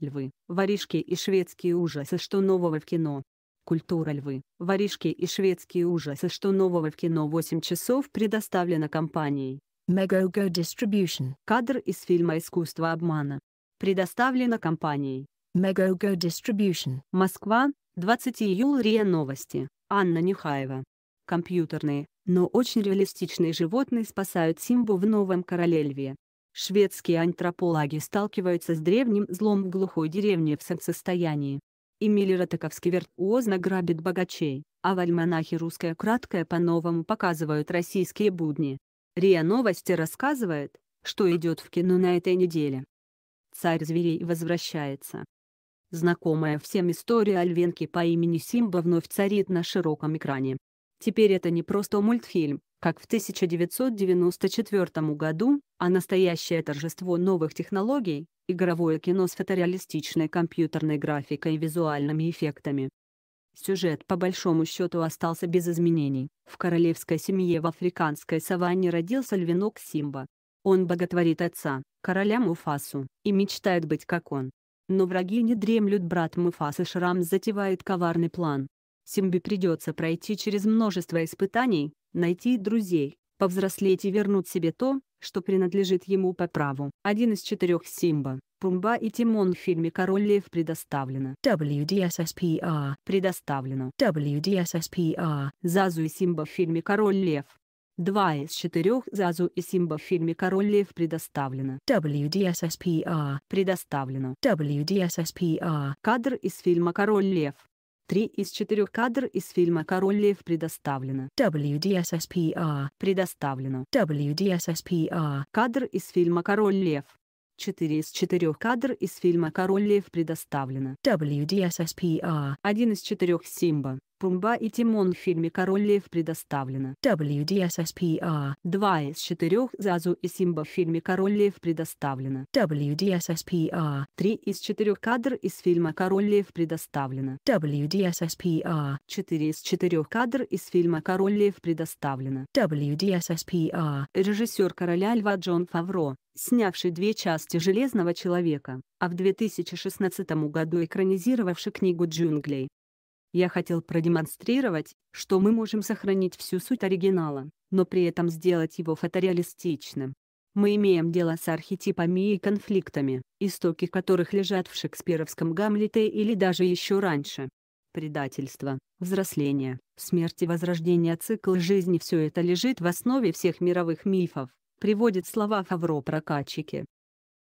Львы, воришки и шведские ужасы, что нового в кино. Культура львы, воришки и шведские ужасы, что нового в кино 8 часов предоставлена компанией. Megogo Distribution. Кадр из фильма «Искусство обмана». Предоставлена компанией. Megogo Distribution. Москва, 20 июля Новости. Анна Нюхаева. Компьютерные, но очень реалистичные животные спасают Симбу в новом короле льве. Шведские антропологи сталкиваются с древним злом в глухой деревне в солнцестоянии. Эмиль Ротаковский виртуозно грабит богачей, а в альманахе «Русская краткая» по-новому показывают российские будни. РИА Новости рассказывает, что идет в кино на этой неделе. Царь зверей возвращается. Знакомая всем история о львенке по имени Симба вновь царит на широком экране. Теперь это не просто мультфильм, как в 1994 году, а настоящее торжество новых технологий — игровое кино с фотореалистичной компьютерной графикой и визуальными эффектами. Сюжет по большому счету остался без изменений. В королевской семье в африканской саванне родился львенок Симба. Он боготворит отца, короля Муфасу, и мечтает быть как он. Но враги не дремлют брат Муфасы Шрам затевает коварный план. Симбе придется пройти через множество испытаний, найти друзей, повзрослеть и вернуть себе то, что принадлежит ему по праву. Один из четырех Симба, Пумба и Тимон в фильме «Король лев» предоставлено. WDSSPR. Предоставлено. WDSSPR. Зазу и Симба в фильме «Король лев». Два из четырех Зазу и Симба в фильме «Король лев» предоставлено. WDSSPR. Предоставлено. WDSSPR. Кадр из фильма «Король лев». Три из четырех кадр из фильма «Король лев» предоставлено. WDSSPR. Предоставлено. WDSSPR. Кадр из фильма «Король лев». Четыре из четырех кадр из фильма «Король лев» предоставлено. WDSSPR. Один из четырех Симба. Пумба и Тимон в фильме «Король лев» предоставлено. WDSSPR. Два из четырех Зазу и Симба в фильме «Король лев» предоставлено. WDSSPR. Три из четырех кадр из фильма «Король лев» предоставлено. WDSSPR. Четыре из четырех кадр из фильма «Король лев» предоставлено. WDSSPR. Режиссер «Короля льва» Джон Фавро снявший две части «Железного человека», а в 2016 году экранизировавший книгу «Джунглей». Я хотел продемонстрировать, что мы можем сохранить всю суть оригинала, но при этом сделать его фотореалистичным. Мы имеем дело с архетипами и конфликтами, истоки которых лежат в шекспировском Гамлете или даже еще раньше. Предательство, взросление, смерть и возрождение цикл жизни – все это лежит в основе всех мировых мифов, приводит слова Фавро прокачики.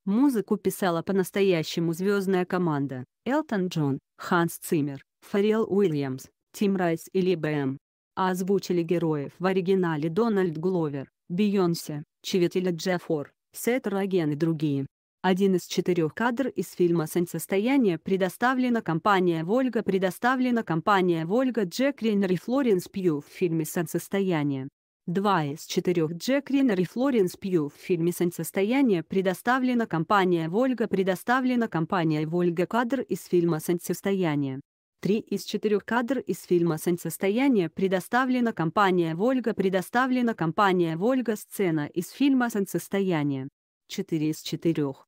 Музыку писала по-настоящему звездная команда – Элтон Джон, Ханс Циммер, Фаррелл Уильямс, Тим Райс или БМ. А озвучили героев в оригинале Дональд Гловер, Бейонсе, Чевителя Джафор, Сет Роген и другие. Один из четырех кадр из фильма «Сенсостояние» предоставлена компания «Вольга» предоставлена компания «Вольга» Джек Рейнер и Флоренс Пью в фильме «Сенсостояние». Два из четырех Джек Рейнер и Флоренс Пью в фильме «Сенсостояние» предоставлена компания «Вольга» предоставлена компания «Вольга» кадр из фильма «Сенсостояние». Три из четырех кадр из фильма «Солнцестояние» предоставлена компания «Вольга» предоставлена компания «Вольга» сцена из фильма «Солнцестояние». Четыре из четырех.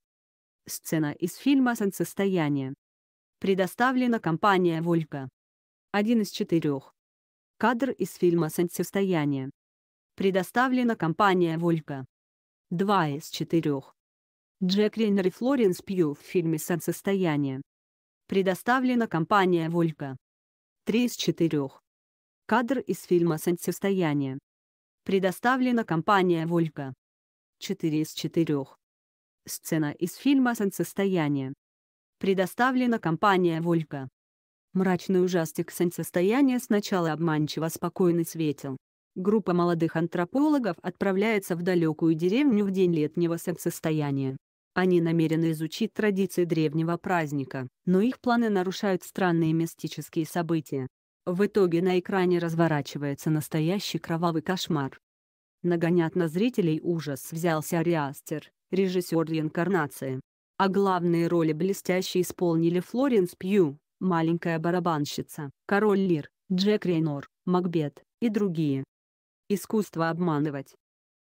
Сцена из фильма «Солнцестояние». Предоставлена компания «Вольга». Один из четырех. Кадр из фильма «Солнцестояние». Предоставлена компания «Вольга». Два из четырех. Джек Рейнер и Флоренс Пью в фильме «Солнцестояние» предоставлена компания «Вольга». 3 из 4. Кадр из фильма «Солнцестояние». Предоставлена компания «Вольга». 4 из 4. Сцена из фильма «Солнцестояние». Предоставлена компания «Вольга». Мрачный ужастик «Солнцестояние» сначала обманчиво спокойно светил. Группа молодых антропологов отправляется в далекую деревню в день летнего солнцестояния. Они намерены изучить традиции древнего праздника, но их планы нарушают странные мистические события. В итоге на экране разворачивается настоящий кровавый кошмар. Нагонят на зрителей ужас взялся Ариастер, режиссер реинкарнации. А главные роли блестяще исполнили Флоренс Пью, маленькая барабанщица, король Лир, Джек Рейнор, Макбет и другие. Искусство обманывать.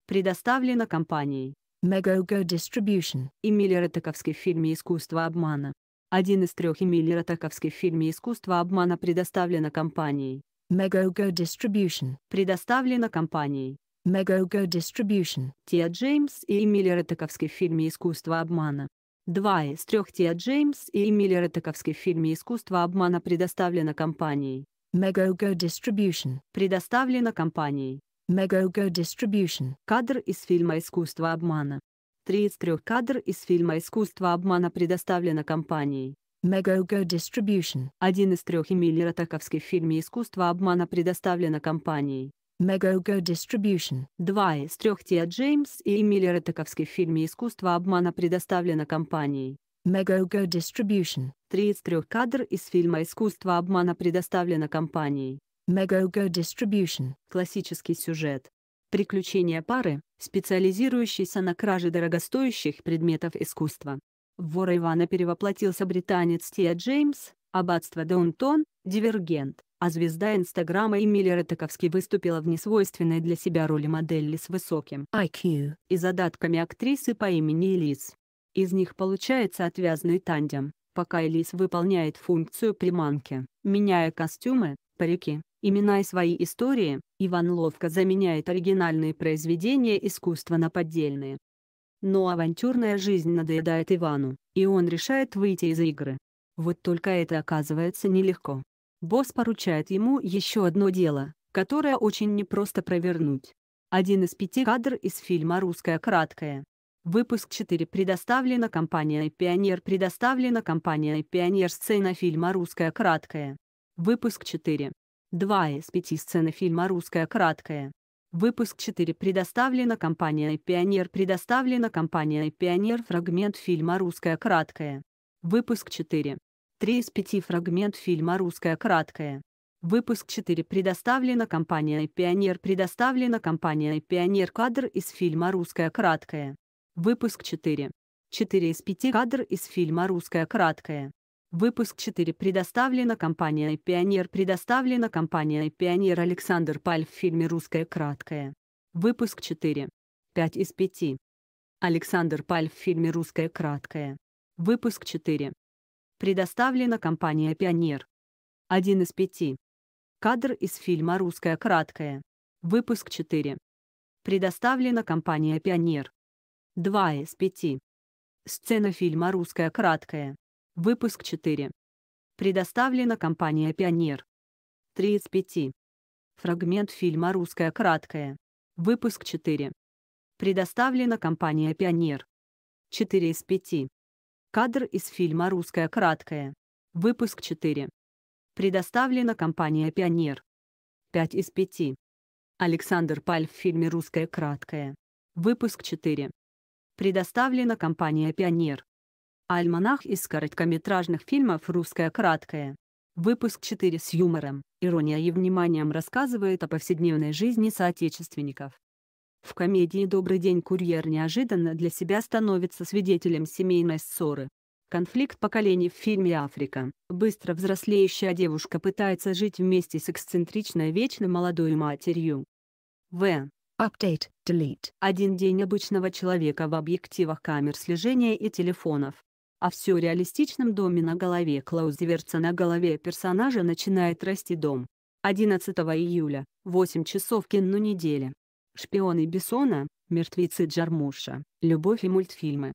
Предоставлено компанией Megogo Distribution. Эмиль Ратаковский в фильме «Искусство обмана». Один из трех Эмиль Ратаковский в фильме «Искусство обмана» предоставлено компанией. Megogo Distribution. Предоставлено компанией. Megogo Distribution. Тия Джеймс и Эмиль Ратаковский в фильме «Искусство обмана». Два из трех Тия Джеймс и Эмиль Ратаковский в фильме «Искусство обмана» предоставлено компанией. Megogo Distribution. Предоставлено компанией. Megogo Distribution. Кадр из фильма «Искусство обмана». Три из трех кадр из фильма «Искусство обмана» предоставлено компанией. Megogo Distribution. Один из трех Эмилий Ратаковских в фильме «Искусство обмана» предоставлено компанией. Megogo Distribution. Два из трех Тиа Джеймс и Эмили Ратаковский в фильме «Искусство обмана» предоставлено компанией. Megogo Distribution. Три из трех кадр из фильма «Искусство обмана» предоставлено компанией. Megogo Distribution. Классический сюжет. Приключения пары, специализирующейся на краже дорогостоящих предметов искусства. В вора Ивана перевоплотился британец Тия Джеймс, аббатство Даунтон, Дивергент, а звезда Инстаграма Эмили Ротаковски выступила в несвойственной для себя роли модели с высоким IQ и задатками актрисы по имени Элис. Из них получается отвязный тандем, пока Элис выполняет функцию приманки, меняя костюмы, парики, Имена и свои истории, Иван ловко заменяет оригинальные произведения искусства на поддельные. Но авантюрная жизнь надоедает Ивану, и он решает выйти из игры. Вот только это оказывается нелегко. Босс поручает ему еще одно дело, которое очень непросто провернуть. Один из пяти кадр из фильма «Русская краткая». Выпуск 4 предоставлена компания «Пионер» предоставлена компания «Пионер» сцена фильма «Русская краткая». Выпуск 4. Два из пяти сцены фильма «Русская краткая». Выпуск 4 предоставлена компания «Пионер» предоставлена компания «Пионер» фрагмент фильма «Русская краткая». Выпуск 4. 3 из 5 фрагмент фильма «Русская краткая». Выпуск 4 предоставлена компания «Пионер» предоставлена компания «Пионер» кадр из фильма «Русская краткая». Выпуск 4. 4 из 5 кадр из фильма «Русская краткая». Выпуск 4 предоставлена компания «Пионер». Предоставлена компания «Пионер» Александр Паль в фильме «Русское краткое». Выпуск 4. 5 из 5. Александр Паль в фильме «Русское краткое». Выпуск 4. Предоставлена компания «Пионер». 1 из 5. Кадр из фильма «Русское краткое». Выпуск 4. Предоставлена компания «Пионер». 2 из 5. Сцена фильма «Русское краткое». Выпуск 4. Предоставлена компания «Пионер». из 35. Фрагмент фильма «Русская краткая». Выпуск 4. Предоставлена компания «Пионер». 4 из 5. Кадр из фильма «Русская краткая». Выпуск 4. Предоставлена компания «Пионер». 5 из 5. Александр Паль в фильме «Русская краткая». Выпуск 4. Предоставлена компания «Пионер». Альманах из короткометражных фильмов «Русское краткое». Выпуск 4 с юмором, иронией и вниманием рассказывает о повседневной жизни соотечественников. В комедии «Добрый день, курьер» неожиданно для себя становится свидетелем семейной ссоры. Конфликт поколений в фильме «Африка». Быстро взрослеющая девушка пытается жить вместе с эксцентричной вечно молодой матерью. В. Update, delete. Один день обычного человека в объективах камер слежения и телефонов а в сюрреалистичном доме на голове Клаузеверца на голове персонажа начинает расти дом. 11 июля, 8 часов кино недели. Шпионы Бессона, мертвецы Джармуша, любовь и мультфильмы.